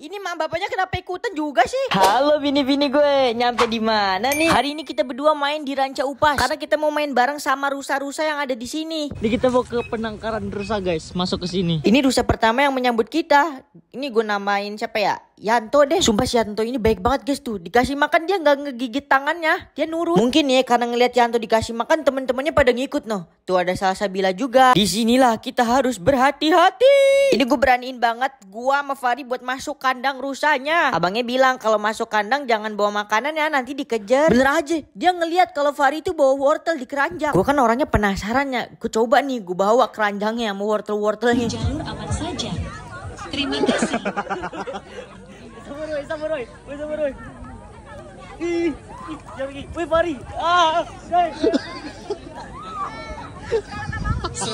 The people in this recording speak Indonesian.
Ini mak bapaknya kenapa ikutan juga sih? Halo bini-bini gue, nyampe di mana nih? Hari ini kita berdua main di Ranca Upas karena kita mau main bareng sama rusa-rusa yang ada di sini. Ini kita mau ke penangkaran rusa guys, masuk ke sini. Ini rusa pertama yang menyambut kita ini gue namain siapa ya? Yanto deh. Sumpah si Yanto ini baik banget guys tuh. Dikasih makan dia nggak ngegigit tangannya. Dia nurut. Mungkin ya karena ngelihat Yanto dikasih makan temen-temennya pada ngikut noh. Tuh ada salah Sabila juga. Disinilah kita harus berhati-hati. Ini gue beraniin banget. Gue sama Fari buat masuk kandang rusanya. Abangnya bilang kalau masuk kandang jangan bawa makanan ya nanti dikejar. Bener aja. Dia ngelihat kalau Fari itu bawa wortel di keranjang. Gue kan orangnya penasaran ya. Gue coba nih gue bawa keranjangnya sama wortel-wortelnya. Jalur aman saya Terima kasih. Samurai, samurai, woi samurai. Ih, jangan pergi. Woi pari. Ah, guys.